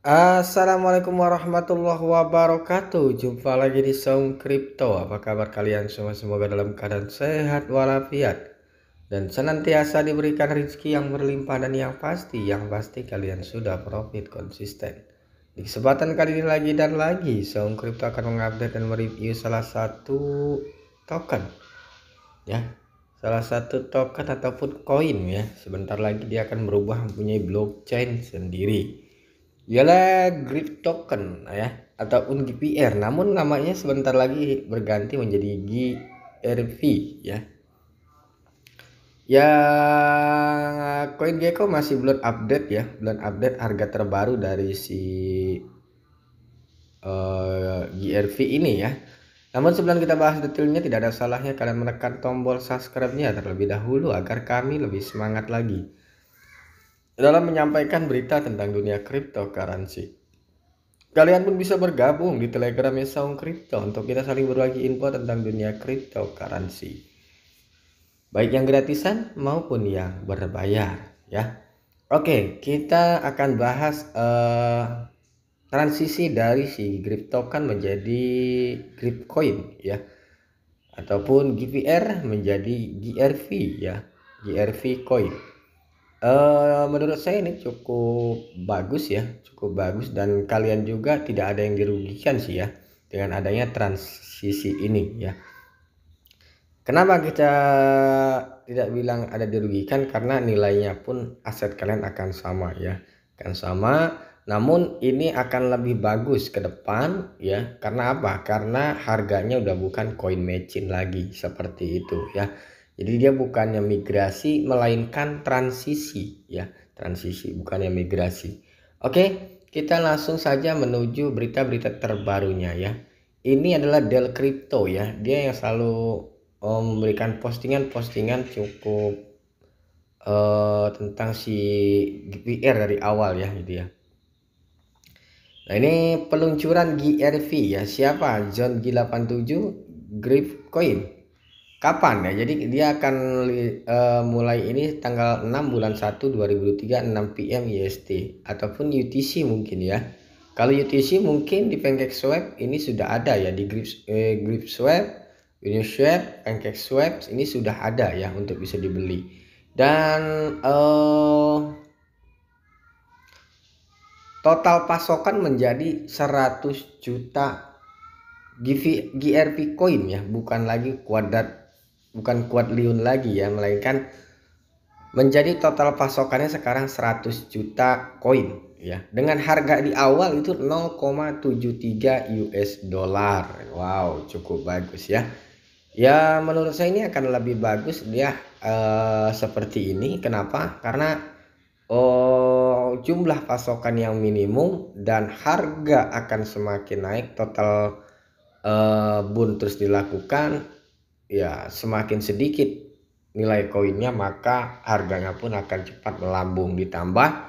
Assalamualaikum warahmatullahi wabarakatuh Jumpa lagi di Song Crypto Apa kabar kalian semua Semoga dalam keadaan sehat walafiat Dan senantiasa diberikan rezeki yang berlimpah dan yang pasti Yang pasti kalian sudah profit konsisten Di kesempatan kali ini lagi dan lagi Song Crypto akan mengupdate dan mereview salah satu token Ya Salah satu token ataupun koin ya Sebentar lagi dia akan berubah mempunyai blockchain sendiri ialah Grip Token ya ataupun GPR namun namanya sebentar lagi berganti menjadi GRV ya ya koin CoinGecko masih belum update ya belum update harga terbaru dari si uh, eh, GRV ini ya namun sebelum kita bahas detailnya tidak ada salahnya kalian menekan tombol subscribe-nya terlebih dahulu agar kami lebih semangat lagi dalam menyampaikan berita tentang dunia cryptocurrency. Kalian pun bisa bergabung di Telegram ya, Saung Crypto untuk kita saling berbagi info tentang dunia cryptocurrency. Baik yang gratisan maupun yang berbayar ya. Oke, kita akan bahas uh, transisi dari si kan menjadi Gripcoin ya. Ataupun GPR menjadi GRV ya, GRV coin. Eh, menurut saya ini cukup bagus ya, cukup bagus dan kalian juga tidak ada yang dirugikan sih ya dengan adanya transisi ini ya. Kenapa kita tidak bilang ada dirugikan karena nilainya pun aset kalian akan sama ya, akan sama. Namun ini akan lebih bagus ke depan ya, karena apa? Karena harganya udah bukan koin matching lagi seperti itu ya. Jadi dia bukannya migrasi melainkan transisi ya, transisi bukannya migrasi. Oke, kita langsung saja menuju berita-berita terbarunya ya. Ini adalah Del Crypto ya. Dia yang selalu eh, memberikan postingan-postingan cukup uh, tentang si GPR dari awal ya gitu ya. Nah ini peluncuran GRV ya siapa John G87 Grip Coin kapan ya jadi dia akan uh, mulai ini tanggal 6 bulan 1 2003 6 PM IST ataupun UTC mungkin ya kalau UTC mungkin di pancake swap ini sudah ada ya di grip eh, grip swap Uniswap pancake swap ini sudah ada ya untuk bisa dibeli dan uh, total pasokan menjadi 100 juta GRP coin ya bukan lagi kuadrat bukan kuat liun lagi ya melainkan menjadi total pasokannya sekarang 100 juta koin ya dengan harga di awal itu 0,73 US dollar wow cukup bagus ya ya menurut saya ini akan lebih bagus dia eh, seperti ini kenapa karena oh jumlah pasokan yang minimum dan harga akan semakin naik total eh, bun terus dilakukan ya semakin sedikit nilai koinnya maka harganya pun akan cepat melambung ditambah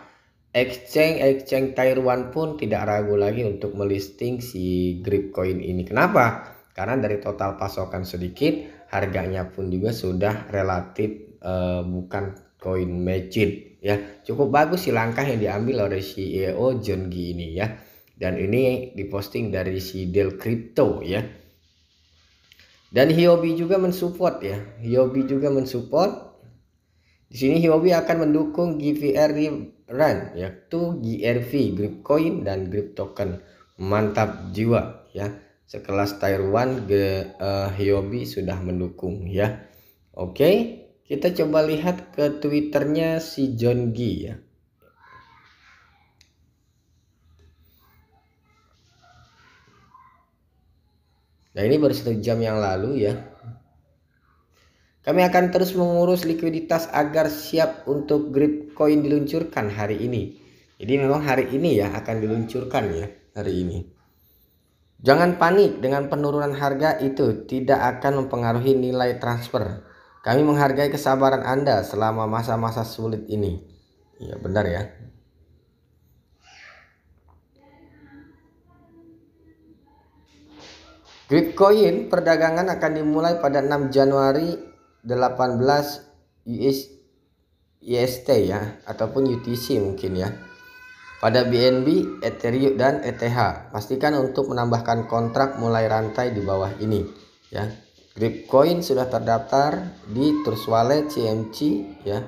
exchange exchange Taiwan pun tidak ragu lagi untuk melisting si grip koin ini kenapa karena dari total pasokan sedikit harganya pun juga sudah relatif eh, bukan koin matching ya cukup bagus sih langkah yang diambil oleh CEO John G ini ya dan ini diposting dari si Del Crypto ya dan Hiobi juga mensupport ya. Hiobi juga mensupport. Di sini Hiobi akan mendukung GVR Run ya, yaitu GRV, Grip Coin dan Grip Token. Mantap jiwa ya. Sekelas Taiwan ke uh, eh, Hiobi sudah mendukung ya. Oke, kita coba lihat ke Twitternya si John G ya. Nah ini baru satu jam yang lalu ya. Kami akan terus mengurus likuiditas agar siap untuk grip coin diluncurkan hari ini. Jadi memang hari ini ya akan diluncurkan ya hari ini. Jangan panik dengan penurunan harga itu tidak akan mempengaruhi nilai transfer. Kami menghargai kesabaran Anda selama masa-masa sulit ini. Ya benar ya. Bitcoin perdagangan akan dimulai pada 6 Januari 18 US IST ya ataupun UTC mungkin ya. Pada BNB, Ethereum dan ETH. Pastikan untuk menambahkan kontrak mulai rantai di bawah ini ya. Gripcoin sudah terdaftar di Trust Wallet CMC ya.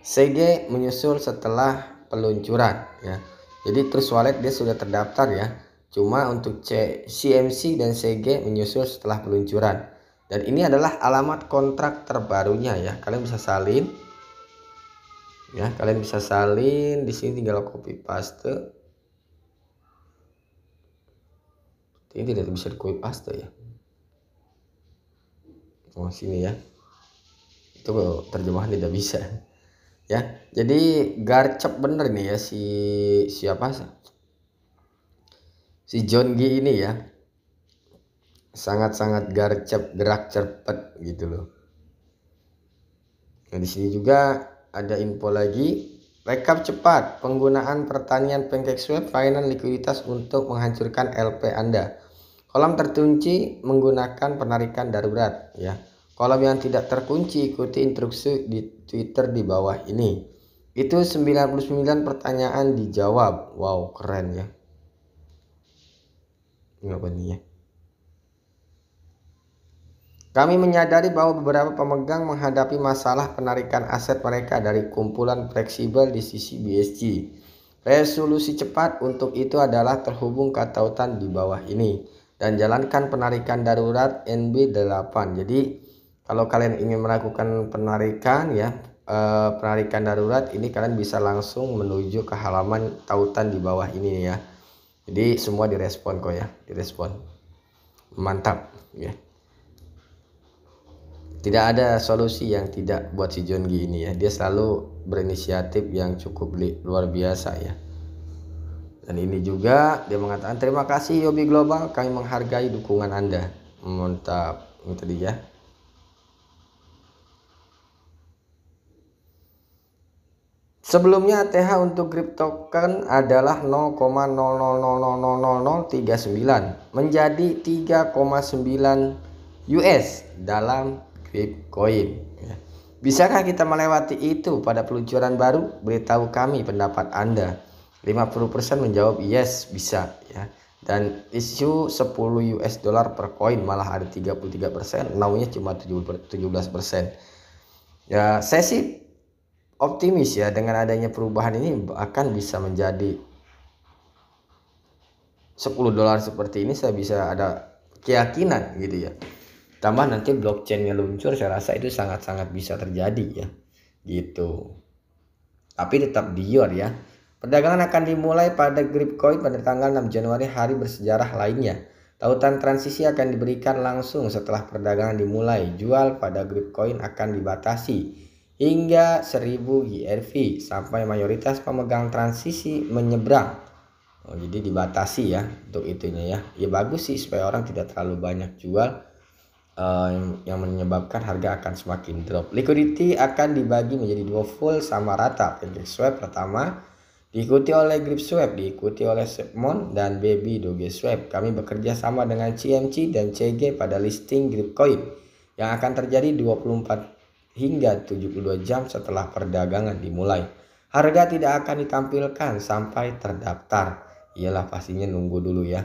CG menyusul setelah peluncuran ya. Jadi Trust Wallet dia sudah terdaftar ya. Cuma untuk C, CMC dan CG menyusul setelah peluncuran. Dan ini adalah alamat kontrak terbarunya ya. Kalian bisa salin. Ya, kalian bisa salin di sini tinggal copy paste. Ini tidak bisa di copy paste ya. Oh, sini ya. Itu terjemahan tidak bisa. Ya, jadi garcep bener nih ya si siapa si John G ini ya sangat-sangat garcep gerak cepat gitu loh. Nah, di sini juga ada info lagi rekap cepat penggunaan pertanian pancake swap finance likuiditas untuk menghancurkan LP Anda. Kolam tertunci menggunakan penarikan darurat ya. Kolam yang tidak terkunci ikuti instruksi di Twitter di bawah ini. Itu 99 pertanyaan dijawab. Wow, keren ya jawabannya. Kami menyadari bahwa beberapa pemegang menghadapi masalah penarikan aset mereka dari kumpulan fleksibel di sisi BSG. Resolusi cepat untuk itu adalah terhubung ke tautan di bawah ini dan jalankan penarikan darurat NB8. Jadi kalau kalian ingin melakukan penarikan ya eh, penarikan darurat ini kalian bisa langsung menuju ke halaman tautan di bawah ini ya jadi semua direspon kok ya direspon mantap ya tidak ada solusi yang tidak buat si John G ini ya dia selalu berinisiatif yang cukup luar biasa ya dan ini juga dia mengatakan terima kasih Yobi Global kami menghargai dukungan anda mantap itu dia ya. Sebelumnya TH untuk grip token adalah 0,0000039 menjadi 3,9 US dalam grip coin. Bisakah kita melewati itu pada peluncuran baru? Beritahu kami pendapat Anda. 50% menjawab yes, bisa ya. Dan isu 10 US dollar per koin malah ada 33%, naunya cuma 17%. Ya, saya sih optimis ya dengan adanya perubahan ini akan bisa menjadi 10 dolar seperti ini saya bisa ada keyakinan gitu ya tambah nanti blockchainnya luncur saya rasa itu sangat-sangat bisa terjadi ya gitu tapi tetap dior ya perdagangan akan dimulai pada grip coin pada tanggal 6 Januari hari bersejarah lainnya Tautan transisi akan diberikan langsung setelah perdagangan dimulai jual pada grip coin akan dibatasi hingga 1000 GRV sampai mayoritas pemegang transisi menyeberang. Oh, jadi dibatasi ya untuk itunya ya. Ya bagus sih supaya orang tidak terlalu banyak jual uh, yang menyebabkan harga akan semakin drop. Liquidity akan dibagi menjadi dua full sama rata. Pancake swap pertama diikuti oleh Grip Swap, diikuti oleh Swapmon dan Baby Doge Swap. Kami bekerja sama dengan CMC dan CG pada listing Grip Coin yang akan terjadi 24 hingga 72 jam setelah perdagangan dimulai. Harga tidak akan ditampilkan sampai terdaftar. Iyalah pastinya nunggu dulu ya.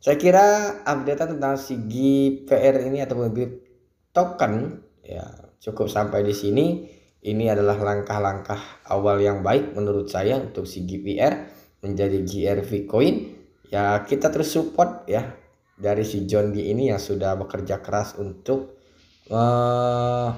Saya kira update tentang Sigi PR ini ataupun token ya cukup sampai di sini. Ini adalah langkah-langkah awal yang baik menurut saya untuk Sigi PR menjadi GRV coin. Ya kita terus support ya dari si John D ini yang sudah bekerja keras untuk uh,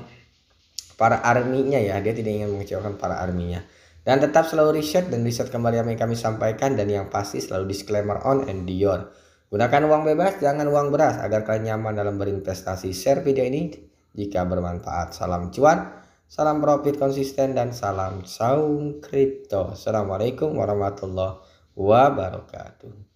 para arminya ya dia tidak ingin mengecewakan para arminya dan tetap selalu riset dan riset kembali yang kami sampaikan dan yang pasti selalu disclaimer on and beyond gunakan uang bebas jangan uang beras agar kalian nyaman dalam berinvestasi share video ini jika bermanfaat salam cuan salam profit konsisten dan salam saung kripto assalamualaikum warahmatullahi wabarakatuh